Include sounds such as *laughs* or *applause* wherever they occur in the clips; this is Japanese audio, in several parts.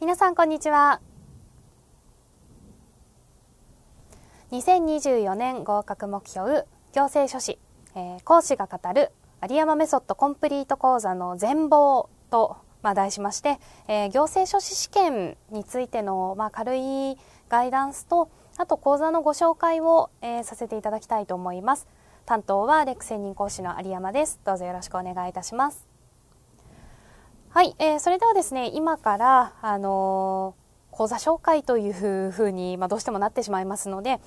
皆さんこんにちは2024年合格目標行政書士、えー、講師が語る有山メソッドコンプリート講座の全貌と、まあ、題しまして、えー、行政書士試験についての、まあ、軽いガイダンスとあと講座のご紹介を、えー、させていただきたいと思います担当はレク専任講師の有山ですどうぞよろしくお願いいたしますはい、えー、それではですね、今から、あのー、講座紹介というふうに、まあ、どうしてもなってしまいますので、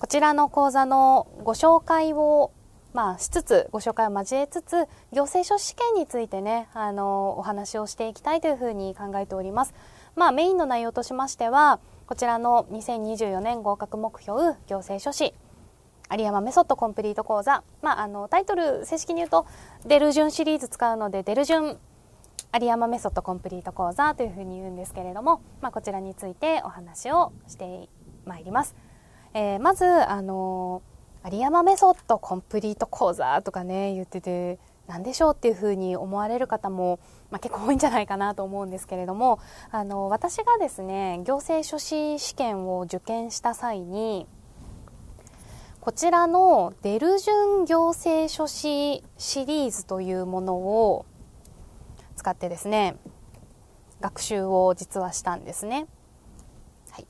こちらの講座のご紹介を、まあ、しつつ、ご紹介を交えつつ、行政書士試験についてね、あのー、お話をしていきたいというふうに考えております。まあ、メインの内容としましては、こちらの2024年合格目標行政書士有山メソッドコンプリート講座、まあ、あのタイトル正式に言うと「デルジュンシリーズ使うので「デルン有山メソッドコンプリート講座というふうに言うんですけれども、まあ、こちらについてお話をしてまいります。えー、まず、あの有山メソッドコンプリート講座とかね、言ってて、何でしょうっていうふうに思われる方も、まあ、結構多いんじゃないかなと思うんですけれどもあの私がですね行政書士試験を受験した際にこちらの「デルジュン行政書士シリーズ」というものを使ってですね学習を実はしたんですね、はい、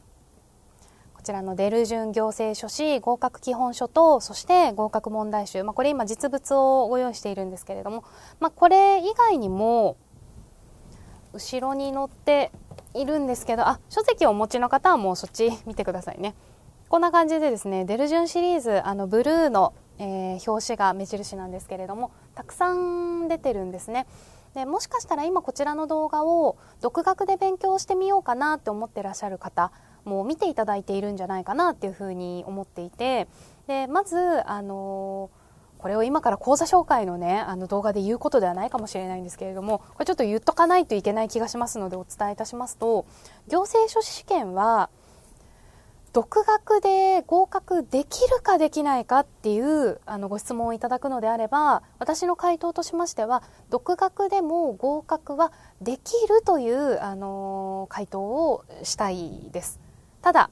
こちらのデルジュン行政書士合格基本書とそして合格問題集、まあ、これ今実物をご用意しているんですけれども、まあ、これ以外にも後ろに載っているんですけどあ書籍をお持ちの方はもうそっち見てくださいねこんな感じでですねデルジュンシリーズあのブルーの、えー、表紙が目印なんですけれどもたくさん出てるんですねでもしかしたら今こちらの動画を独学で勉強してみようかなって思ってらっしゃる方も見ていただいているんじゃないかなっていうふうに思っていてでまずあのこれを今から講座紹介のねあの動画で言うことではないかもしれないんですけれどもこれちょっと言っとかないといけない気がしますのでお伝えいたしますと行政書士試験は独学で合格できるかできないかっていうあのご質問をいただくのであれば私の回答としましては独学でも合格はできるというあの回答をしたいですただ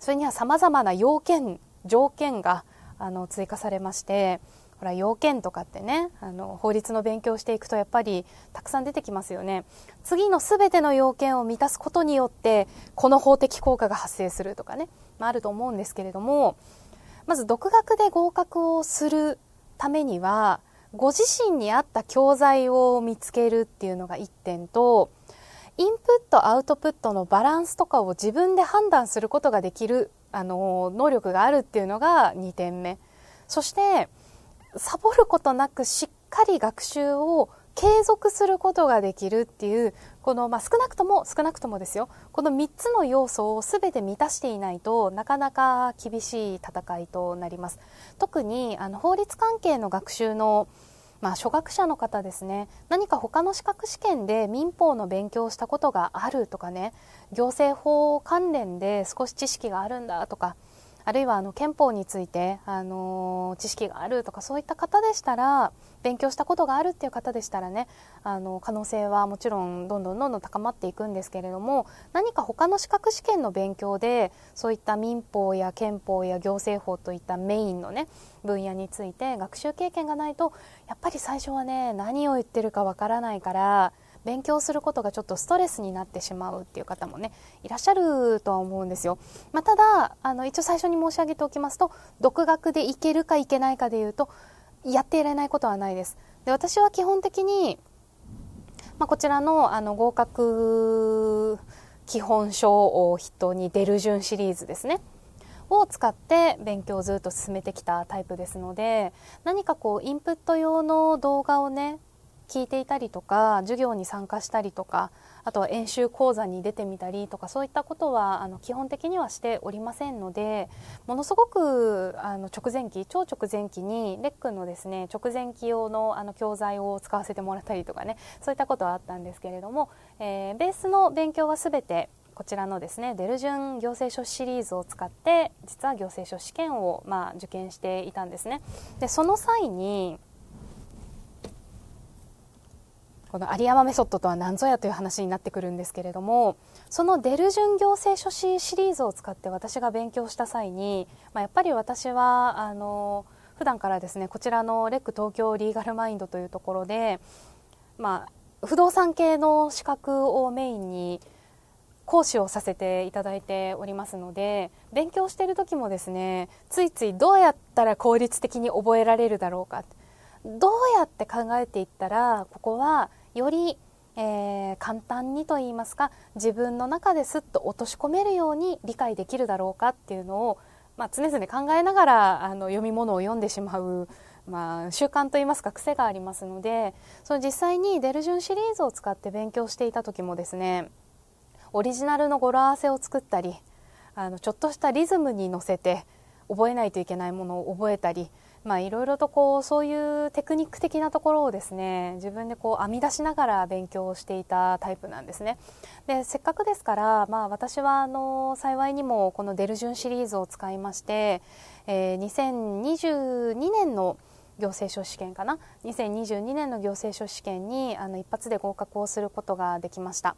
それにはさまざまな要件条件があの追加されましてほら要件とかってねあの法律の勉強していくとやっぱりたくさん出てきますよね次の全ての要件を満たすことによってこの法的効果が発生するとかね、まあ、あると思うんですけれどもまず独学で合格をするためにはご自身に合った教材を見つけるっていうのが1点とインプットアウトプットのバランスとかを自分で判断することができるあの能力があるっていうのが2点目そしてサボることなくしっかり学習を継続することができるっていうこの、まあ、少なくとも少なくともですよこの3つの要素を全て満たしていないとなかなか厳しい戦いとなります特にあの法律関係の学習の、まあ、初学者の方ですね何か他の資格試験で民法の勉強をしたことがあるとかね行政法関連で少し知識があるんだとかあるいはあの憲法について、あの知識があるとかそういった方でしたら勉強したことがあるっていう方でしたらねあの可能性はもちろんどんどんどんどん高まっていくんですけれども何か他の資格試験の勉強でそういった民法や憲法や行政法といったメインのね分野について学習経験がないとやっぱり最初はね何を言ってるかわからないから。勉強することがちょっとストレスになってしまうっていう方もねいらっしゃるとは思うんですよ、まあ、ただあの一応最初に申し上げておきますと独学でいけるかいけないかでいうとやっていられないことはないですで私は基本的に、まあ、こちらのあの合格基本書を人に出る順シリーズですねを使って勉強をずっと進めてきたタイプですので何かこうインプット用の動画をね聞いていたりとか授業に参加したりとかあとは演習講座に出てみたりとかそういったことはあの基本的にはしておりませんのでものすごくあの直前期超直前期にレックのですね直前期用のあの教材を使わせてもらったりとかねそういったことはあったんですけれども、えー、ベースの勉強は全てこちらのですねデルジュン行政書士シリーズを使って実は行政書士試験をまあ受験していたんですね。でその際にこの有山メソッドとは何ぞやという話になってくるんですけれどもそのデル順行政書士シリーズを使って私が勉強した際に、まあ、やっぱり私はあの普段からですねこちらのレック東京リーガルマインドというところで、まあ、不動産系の資格をメインに講師をさせていただいておりますので勉強している時もですねついついどうやったら効率的に覚えられるだろうかどうやって考えていったらここはより、えー、簡単にといいますか自分の中ですっと落とし込めるように理解できるだろうかっていうのを、まあ、常々考えながらあの読み物を読んでしまうまあ、習慣といいますか癖がありますのでその実際にデルジュンシリーズを使って勉強していた時もですねオリジナルの語呂合わせを作ったりあのちょっとしたリズムに乗せて覚えないといけないものを覚えたりまあ、いろいろとこうそういうテクニック的なところをですね自分でこう編み出しながら勉強をしていたタイプなんですね。でせっかくですから、まあ、私はあの幸いにもこの「デルジュン」シリーズを使いまして、えー、2022年の行政書試験かな2022年の行政書試験にあの一発で合格をすることができました。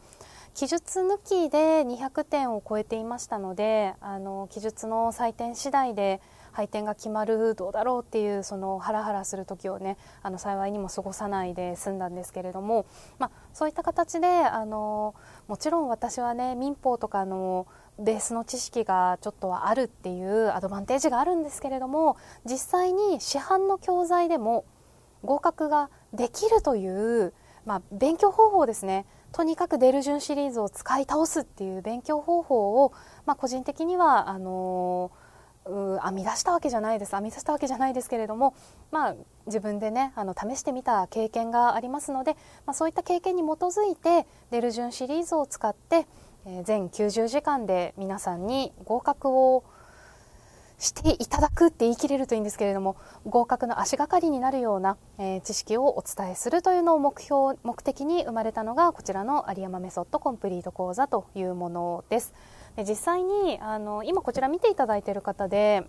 記述抜きで200点を超えていましたのであの記述の採点次第で配点が決まるどうだろうっていうそのハラハラする時をねあの幸いにも過ごさないで済んだんですけれども、まあ、そういった形であのもちろん私はね民法とかのベースの知識がちょっとはあるっていうアドバンテージがあるんですけれども実際に市販の教材でも合格ができるという、まあ、勉強方法ですねとにかくデルジュンシリーズを使い倒すっていう勉強方法を、まあ、個人的にはあの編み出したわけじゃないです編み出したわけじゃないですけれども、まあ、自分でねあの試してみた経験がありますので、まあ、そういった経験に基づいてデルジュンシリーズを使って、えー、全90時間で皆さんに合格をしていただくって言い切れるといいんですけれども合格の足がかりになるような、えー、知識をお伝えするというのを目標目的に生まれたのがこちらの有山メソッドコンプリート講座というものです。実際にあの今こちら見ていただいている方で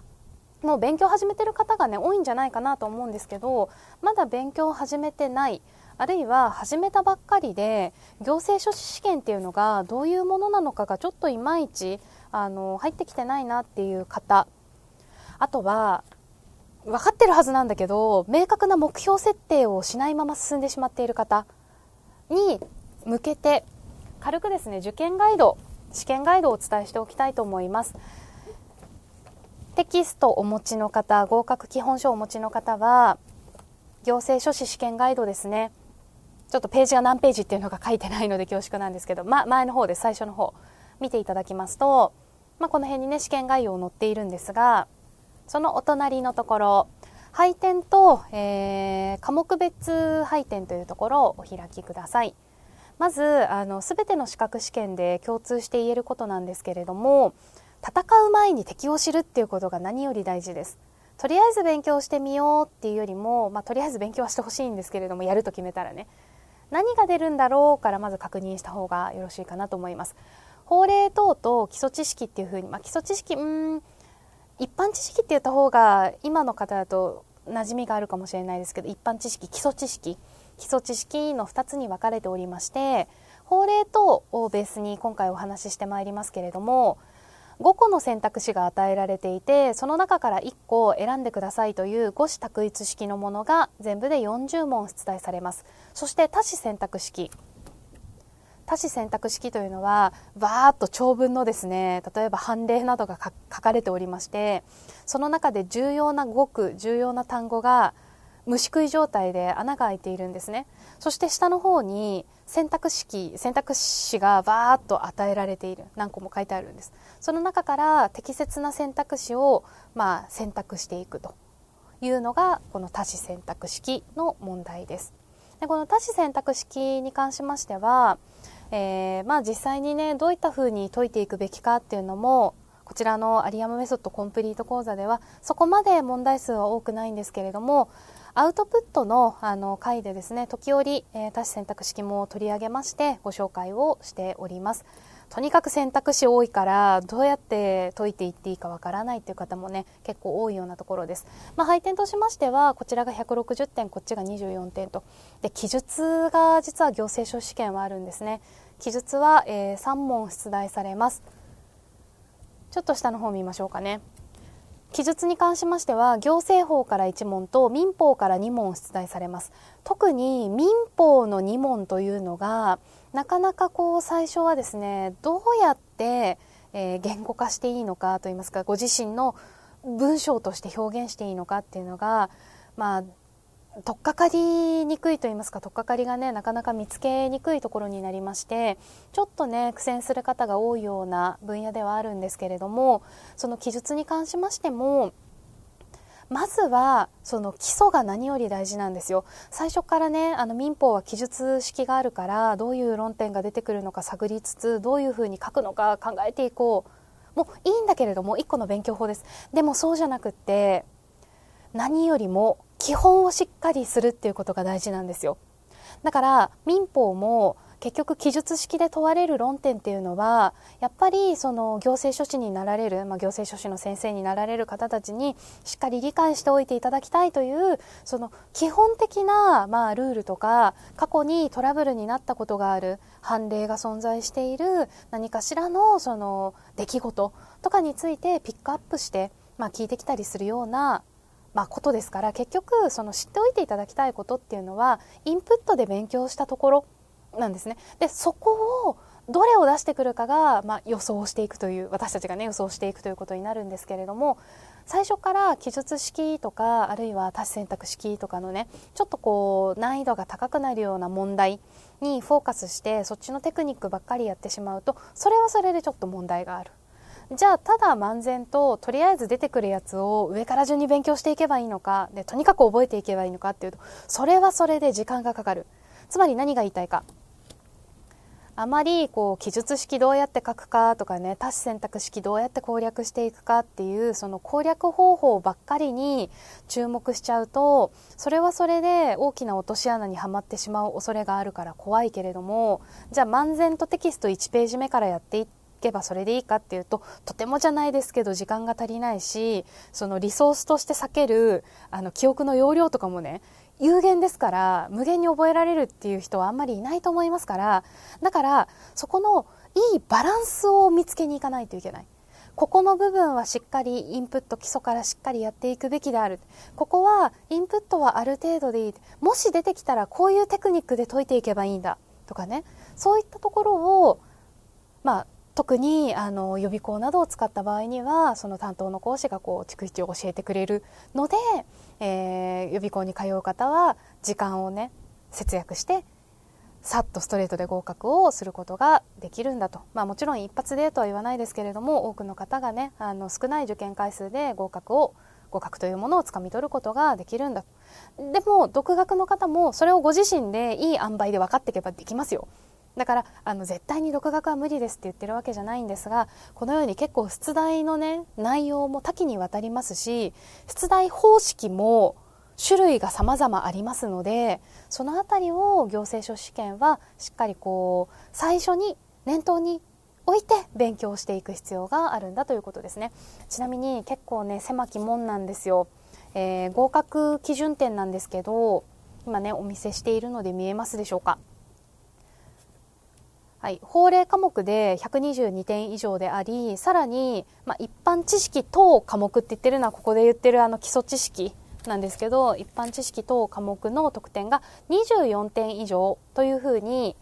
もう勉強を始めてる方がね多いんじゃないかなと思うんですけどまだ勉強を始めてないあるいは始めたばっかりで行政書士試験っていうのがどういうものなのかがちょっといまいちあの入ってきてないなっていう方あとは分かってるはずなんだけど明確な目標設定をしないまま進んでしまっている方に向けて軽くですね受験ガイド試験ガイドをお伝えしておきたいと思います。テキストお持ちの方、合格基本書をお持ちの方は、行政書士試験ガイドですね。ちょっとページが何ページっていうのが書いてないので恐縮なんですけど、ま、前の方で最初の方見ていただきますと、まあ、この辺にね試験概要を載っているんですがそのお隣のところ配点と、えー、科目別配点というところをお開きください。まずあの全ての資格試験で共通して言えることなんですけれども戦う前に敵を知るっていうことが何より大事です。とりあえず勉強してみようっていうよりも、まあ、とりあえず勉強はしてほしいんですけれどもやると決めたらね何が出るんだろうからまず確認した方がよろしいかなと思います。法令等と基礎知識っていうふうに、まあ、基礎知識うん一般知識って言った方が今の方だと馴染みがあるかもしれないですけど一般知識基礎知識基礎知識の2つに分かれておりまして法令等をベースに今回お話ししてまいりますけれども5個の選択肢が与えられていてその中から1個を選んでくださいという五子択一式のものが全部で40問出題されますそして多種選択式多種選択式というのはわーっと長文のですね例えば判例などが書かれておりましてその中で重要な語句重要な単語が虫食い状態で穴が開いているんですねそして下の方に選択式選択肢がバーッと与えられている何個も書いてあるんですその中から適切な選択肢をまあ選択していくというのがこの多子選択式の問題ですでこの多子選択式に関しましては、えー、まあ実際にねどういったふうに解いていくべきかっていうのもこちらのアリアムメソッドコンプリート講座ではそこまで問題数は多くないんですけれどもアウトプットのあの回でですね時折、えー、多種選択式も取り上げましてご紹介をしております。とにかく選択肢多いからどうやって解いていっていいかわからないという方もね結構多いようなところです。まあ、配点としましてはこちらが160点こっちが24点とで記述が実は行政書試験はあるんですね。記述は、えー、3問出題されます。ちょっと下の方見ましょうかね。記述に関しましては行政法から1問と民法から2問出題されます特に民法の2問というのがなかなかこう最初はですねどうやって、えー、言語化していいのかといいますかご自身の文章として表現していいのかっていうのがまあ取っかかりにくいと言いますか取っかかりがねなかなか見つけにくいところになりましてちょっとね苦戦する方が多いような分野ではあるんですけれどもその記述に関しましてもまずはその基礎が何より大事なんですよ最初からねあの民法は記述式があるからどういう論点が出てくるのか探りつつどういうふうに書くのか考えていこうもういいんだけれども1個の勉強法ですでもそうじゃなくって何よりも基本をしっかりするっていうことが大事なんですよ。だから民法も結局記述式で問われる論点っていうのはやっぱりその行政書士になられる、まあ、行政書士の先生になられる方たちにしっかり理解しておいていただきたいというその基本的な、まあ、ルールとか過去にトラブルになったことがある判例が存在している何かしらのその出来事とかについてピックアップして、まあ、聞いてきたりするようなまあ、ことですから結局その知っておいていただきたいことっていうのはインプットで勉強したところなんですね。でそこをどれを出してくるかが、まあ、予想していくという私たちがね予想していくということになるんですけれども最初から記述式とかあるいは多子選択式とかのねちょっとこう難易度が高くなるような問題にフォーカスしてそっちのテクニックばっかりやってしまうとそれはそれでちょっと問題があるじゃあただ漫然ととりあえず出てくるやつを上から順に勉強していけばいいのかでとにかく覚えていけばいいのかっていうとそれはそれで時間がかかるつまり何が言いたいかあまりこう記述式どうやって書くかとかね多子選択式どうやって攻略していくかっていうその攻略方法ばっかりに注目しちゃうとそれはそれで大きな落とし穴にはまってしまう恐れがあるから怖いけれどもじゃあ漫然とテキスト1ページ目からやっていってけばそれでいいかっていうととてもじゃないですけど時間が足りないしそのリソースとして避けるあの記憶の容量とかもね有限ですから無限に覚えられるっていう人はあんまりいないと思いますからだからそこのいいバランスを見つけに行かないといけない。ここの部分はしっかりインプット基礎からしっかりやっていくべきであるここはインプットはある程度でいいもし出てきたらこういうテクニックで解いていけばいいんだとかねそういったところをまあ特にあの予備校などを使った場合にはその担当の講師がこう逐一を教えてくれるので、えー、予備校に通う方は時間をね節約してさっとストレートで合格をすることができるんだと、まあ、もちろん一発でとは言わないですけれども多くの方がねあの少ない受験回数で合格を合格というものをつかみ取ることができるんだでも独学の方もそれをご自身でいい塩梅で分かっていけばできますよだからあの絶対に独学は無理ですって言ってるわけじゃないんですがこのように結構出題のね内容も多岐にわたりますし出題方式も種類が様々ありますのでその辺りを行政書試験はしっかりこう最初に念頭に置いて勉強していく必要があるんだということですねちなみに結構ね狭き門なんですよ、えー、合格基準点なんですけど今ねお見せしているので見えますでしょうかはい、法令科目で122点以上でありさらに、まあ、一般知識等科目って言ってるのはここで言ってるあの基礎知識なんですけど一般知識等科目の得点が24点以上というふうに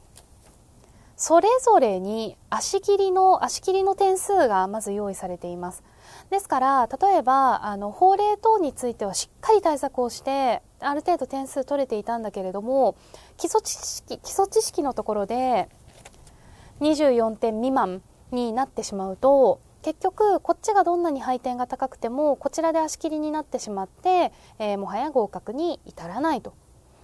それぞれに足切りの足切りの点数がまず用意されています。ですから例えばあの法令等についてはしっかり対策をしてある程度点数取れていたんだけれども基礎知識基礎知識のところで24点未満になってしまうと結局こっちがどんなに配点が高くてもこちらで足切りになってしまって、えー、もはや合格に至らないと。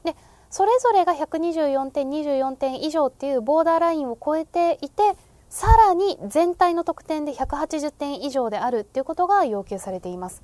でそれぞれが124点24点以上っていうボーダーラインを超えていてさらに全体の得点で180点以上であるっていうことが要求されています。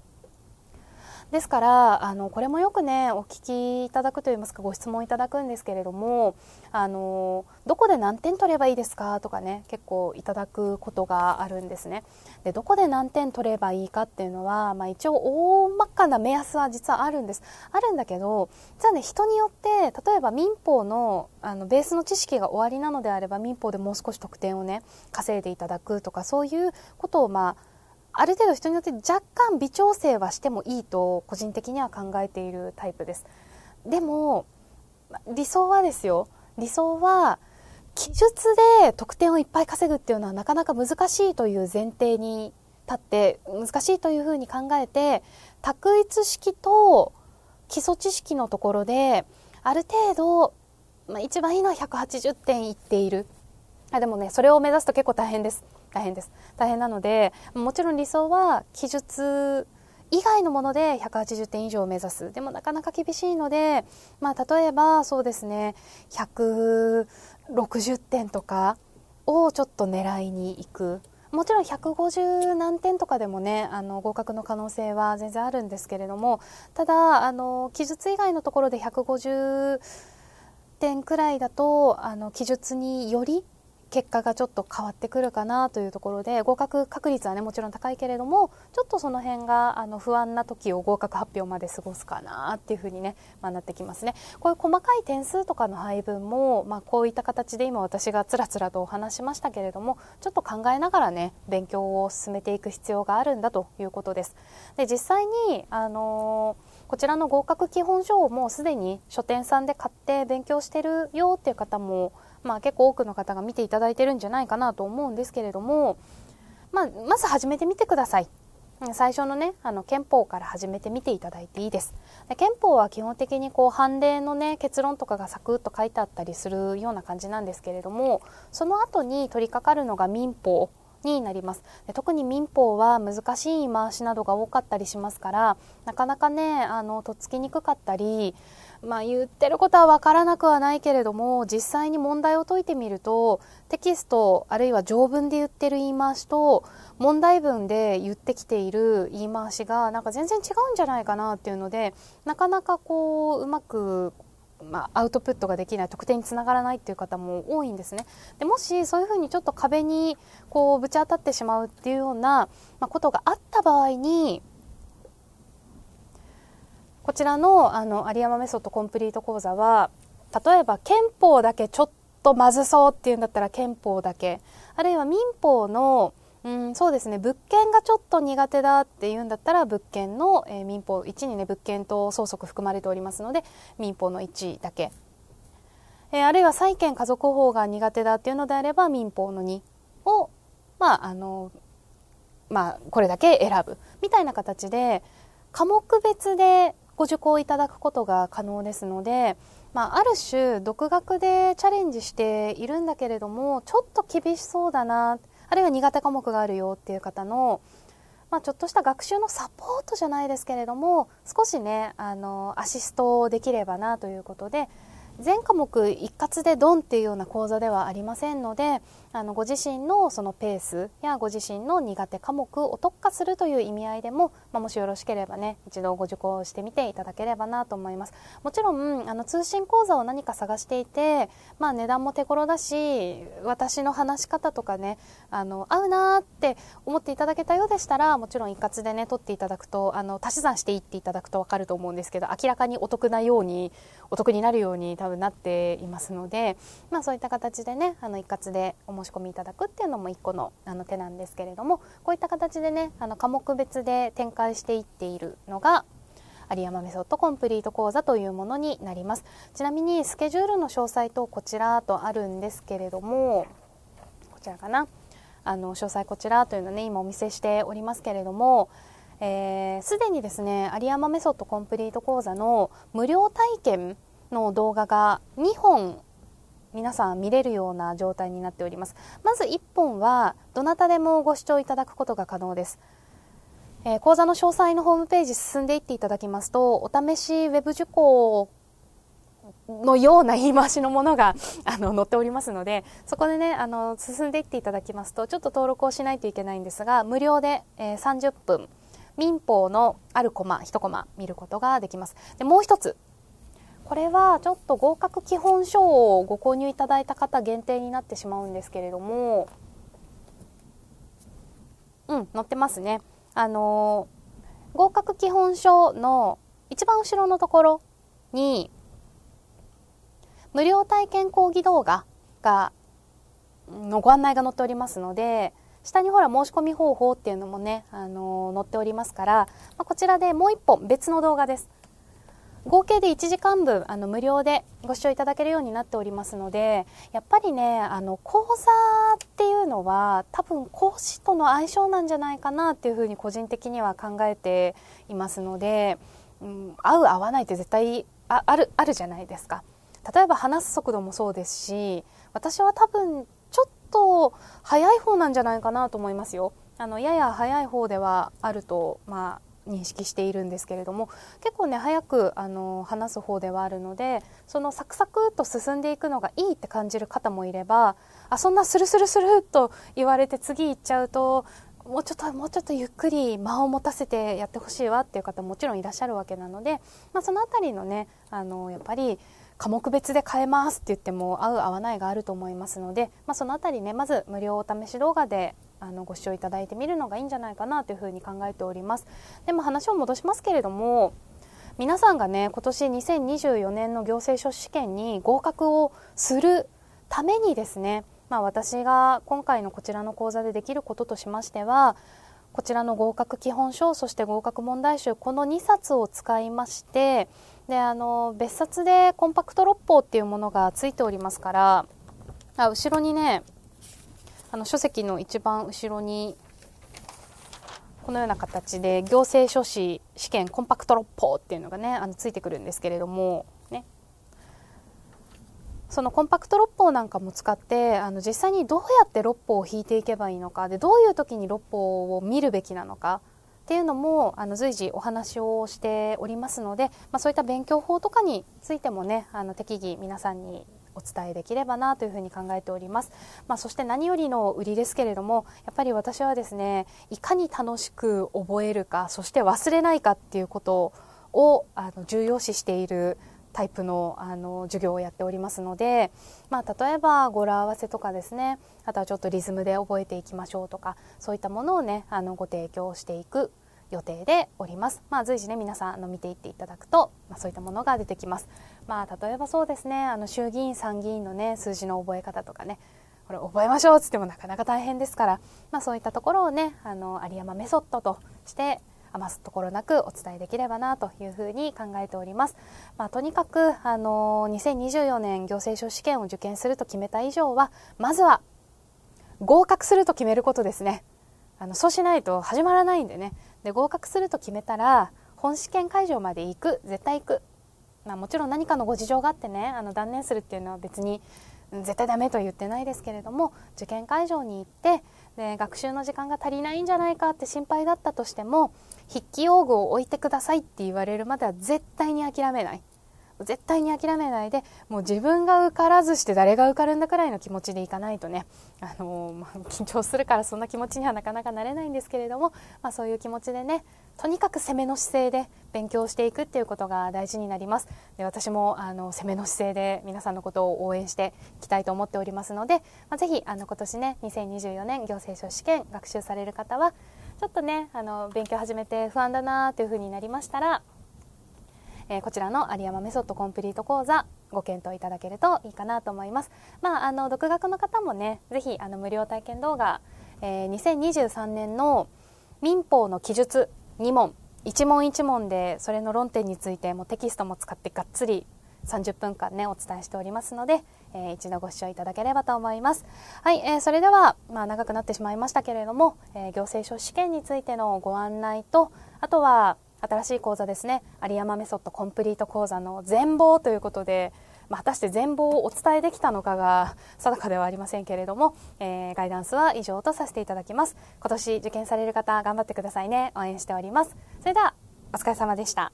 ですからあのこれもよくねお聞きいただくといいますかご質問いただくんですけれどもあのどこで何点取ればいいですかとかね結構いただくことがあるんですね。でどこで何点取ればいいかっていうのは、まあ、一応大まかな目安は実はあるんです。あるんだけどじゃあね人によって例えば民法のあのベースの知識が終わりなのであれば民法でもう少し得点をね稼いでいただくとかそういうことをまあある程度人によって若干微調整はしてもいいと個人的には考えているタイプですでも理想はですよ理想は記述で得点をいっぱい稼ぐっていうのはなかなか難しいという前提に立って難しいというふうに考えて択一式と基礎知識のところである程度、まあ、一番いいのは180点いっているあでもねそれを目指すと結構大変です大変です。大変なので、もちろん理想は記述以外のもので180点以上を目指す。でもなかなか厳しいので、まあ例えばそうですね、160点とかをちょっと狙いに行く。もちろん150何点とかでもね、あの、合格の可能性は全然あるんですけれども、ただ、あの、記述以外のところで150点くらいだと、あの、記述により結果がちょっと変わってくるかなというところで合格確率はねもちろん高いけれどもちょっとその辺があの不安な時を合格発表まで過ごすかなっていうふうにね、まあ、なってきますねこういう細かい点数とかの配分も、まあ、こういった形で今私がつらつらとお話しましたけれどもちょっと考えながらね勉強を進めていく必要があるんだということですで実際にあのーこちらの合格基本書をもうすでに書店さんで買って勉強してるよっていう方もまあ、結構多くの方が見ていただいてるんじゃないかなと思うんですけれども、まあ、まず始めてみてください。最初のね、あの、憲法から始めてみていただいていいです。で憲法は基本的にこう、判例のね、結論とかがサクッと書いてあったりするような感じなんですけれども、その後に取り掛かるのが民法になりますで特に民法は難しい言い回しなどが多かったりしますからなかなかねあのとっつきにくかったりまあ、言ってることは分からなくはないけれども実際に問題を解いてみるとテキストあるいは条文で言ってる言い回しと問題文で言ってきている言い回しがなんか全然違うんじゃないかなっていうのでなかなかこううまくまあ、アウトプットができない得点につながらないっていう方も多いんですねでもしそういうふうにちょっと壁にこうぶち当たってしまうっていうような、まあ、ことがあった場合にこちらのあの有山メソッドコンプリート講座は例えば憲法だけちょっとまずそうっていうんだったら憲法だけあるいは民法のうん、そうですね物件がちょっと苦手だっていうんだったら物件の、えー、民法1にね物件と相続含まれておりますので民法の1だけ、えー、あるいは債権家族法が苦手だっていうのであれば民法の2をまああのまあこれだけ選ぶみたいな形で科目別でご受講いただくことが可能ですので、まあ、ある種独学でチャレンジしているんだけれどもちょっと厳しそうだなあるいは苦手科目があるよっていう方の、まあ、ちょっとした学習のサポートじゃないですけれども少しねあのアシストできればなということで全科目一括でドンっていうような講座ではありませんのであのご自身のそのペースやご自身の苦手科目を特化するという意味合いでも、まあ、もしよろしければね一度ご受講してみていただければなと思いますもちろんあの通信講座を何か探していて、まあ、値段も手頃だし私の話し方とかねあの合うなって思っていただけたようでしたらもちろん一括でね取っていただくとあの足し算していっていただくと分かると思うんですけど明らかにお得なようにお得になるように多分なっていますので、まあ、そういった形でねあの一括でお求申し込みいただくっていうのも1個のあの手なんですけれどもこういった形でねあの科目別で展開していっているのが有山メソッドコンプリート講座というものになりますちなみにスケジュールの詳細とこちらとあるんですけれどもこちらかなあの詳細こちらというのね今お見せしておりますけれどもすで、えー、にですね有山メソッドコンプリート講座の無料体験の動画が2本皆さん見れるような状態になっておりますまず1本はどなたでもご視聴いただくことが可能ですえー、講座の詳細のホームページ進んでいっていただきますと、お試しウェブ受講のような言い回しのものが *laughs* あの載っておりますので、そこでね、あの、進んでいっていただきますと、ちょっと登録をしないといけないんですが、無料で、えー、30分、民法のあるコマ、1コマ見ることができます。で、もう1つ、これはちょっと合格基本書をご購入いただいた方限定になってしまうんですけれどもうん載ってますねあのー、合格基本書の一番後ろのところに無料体験講義動画がのご案内が載っておりますので下にほら申し込み方法っていうのもね、あのー、載っておりますから、まあ、こちらでもう一本別の動画です合計で1時間分あの無料でご視聴いただけるようになっておりますのでやっぱりねあの講座っていうのは多分講師との相性なんじゃないかなっていうふうに個人的には考えていますので、うん、合う合わないって絶対ああるあるじゃないですか。例えば話す速度もそうですし私は多分ちょっと早い方なんじゃないかなと思いますよ。あのやや早い方ではあると、まあ、認識しているんですけれども結構ね早くあの話す方ではあるのでそのサクサクっと進んでいくのがいいって感じる方もいればあそんなスルスルスルと言われて次行っちゃうともうちょっともうちょっとゆっくり間を持たせてやってほしいわっていう方もちろんいらっしゃるわけなので、まあ、その辺りのねあのやっぱり科目別で変えますって言っても合う合わないがあると思いますので、まあ、その辺りねまず無料お試し動画であのご視聴いただいてみるのがいいんじゃないかなというふうに考えておりますでも話を戻しますけれども皆さんがね今年2024年の行政書士試験に合格をするためにですね、まあ、私が今回のこちらの講座でできることとしましてはこちらの合格基本書そして合格問題集この2冊を使いましてであの別冊でコンパクト六法っていうものがついておりますからあ後ろにねあの書籍の一番後ろにこのような形で行政書士試験コンパクト六法っていうのがねあのついてくるんですけれども、ね、そのコンパクト六法なんかも使ってあの実際にどうやって六法を引いていけばいいのかでどういう時に六法を見るべきなのかっていうのもあの随時お話をしておりますので、まあ、そういった勉強法とかについてもねあの適宜皆さんにお伝えできればなというふうに考えております、まあ、そして何よりの売りですけれどもやっぱり私はですねいかに楽しく覚えるかそして忘れないかっていうことをあの重要視しているタイプのあの授業をやっておりますので、まあ、例えば語呂合わせとかですねあとはちょっとリズムで覚えていきましょうとかそういったものをねあのご提供していく予定でおります。まあ、随時ね、皆さんの見ていっていただくと、まあ、そういったものが出てきます。まあ、例えばそうですね、あの、衆議院、参議院のね、数字の覚え方とかね、これ覚えましょうっつってもなかなか大変ですから、まあ、そういったところをね、あの、有山メソッドとして、余すところなくお伝えできればなというふうに考えております。まあ、とにかく、あの、2024年行政書試験を受験すると決めた以上は、まずは合格すると決めることですね。あの、そうしないと始まらないんでね。で合格すると決めたら本試験会場まで行く絶対行く、まあ、もちろん何かのご事情があってねあの断念するっていうのは別に絶対ダメと言ってないですけれども受験会場に行ってで学習の時間が足りないんじゃないかって心配だったとしても筆記用具を置いてくださいって言われるまでは絶対に諦めない絶対に諦めないでもう自分が受からずして誰が受かるんだくらいの気持ちでいかないとね、あのー、まあ、緊張するからそんな気持ちにはなかなかなれないんですけれども、まあ、そういう気持ちでねとにかく攻めの姿勢で勉強していくっていうことが大事になりますで私もあの攻めの姿勢で皆さんのことを応援していきたいと思っておりますので、まあ、ぜひあの今年ね2024年行政書試験学習される方はちょっとねあの勉強始めて不安だなというふうになりましたらえこちらの有山メソッドコンプリート講座ご検討いただけるといいかなと思います。まあ、あの独学の方もねぜひあの無料体験動画、えー、2023年の民法の記述2問1問1問でそれの論点についてもテキストも使ってがっつり30分間ねお伝えしておりますので、えー、一度ご視聴いただければと思います。はい、えー、それでは、まあ、長くなってしまいましたけれども、えー、行政書士試験についてのご案内とあとは新しい講座ですね有山メソッドコンプリート講座の全貌ということで、まあ、果たして全貌をお伝えできたのかが *laughs* 定かではありませんけれども、えー、ガイダンスは以上とさせていただきます今年受験される方頑張ってくださいね応援しておりますそれではお疲れ様でした